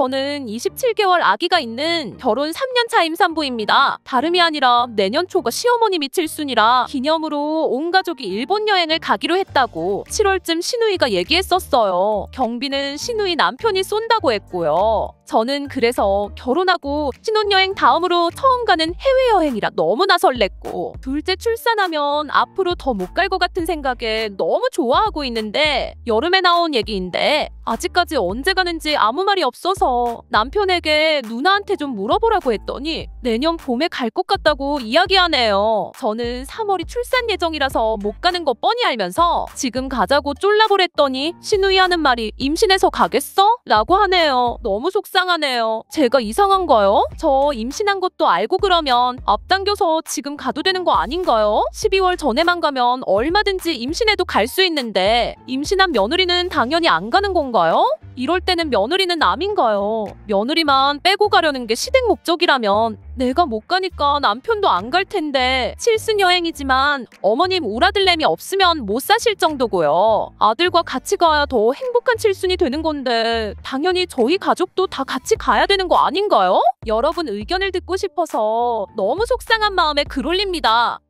저는 27개월 아기가 있는 결혼 3년차 임산부입니다. 다름이 아니라 내년 초가 시어머니 미칠순이라 기념으로 온 가족이 일본 여행을 가기로 했다고 7월쯤 신우이가 얘기했었어요. 경비는 신우이 남편이 쏜다고 했고요. 저는 그래서 결혼하고 신혼여행 다음으로 처음 가는 해외여행이라 너무나 설렜고 둘째 출산하면 앞으로 더 못 갈 것 같은 생각에 너무 좋아하고 있는데 여름에 나온 얘기인데 아직까지 언제 가는지 아무 말이 없어서 어, 남편에게 누나한테 좀 물어보라고 했더니 내년 봄에 갈 것 같다고 이야기하네요. 저는 3월이 출산 예정이라서 못 가는 거 뻔히 알면서 지금 가자고 쫄라보랬더니 신우이 하는 말이 임신해서 가겠어? 라고 하네요. 너무 속상하네요. 제가 이상한가요? 저 임신한 것도 알고 그러면 앞당겨서 지금 가도 되는 거 아닌가요? 12월 전에만 가면 얼마든지 임신해도 갈 수 있는데 임신한 며느리는 당연히 안 가는 건가요? 이럴 때는 며느리는 남인가요? 며느리만 빼고 가려는 게 시댁 목적이라면 내가 못 가니까 남편도 안 갈 텐데 칠순 여행이지만 어머님 우라들램이 없으면 못 사실 정도고요. 아들과 같이 가야 더 행복한 칠순이 되는 건데 당연히 저희 가족도 다 같이 가야 되는 거 아닌가요? 여러분 의견을 듣고 싶어서 너무 속상한 마음에 글 올립니다.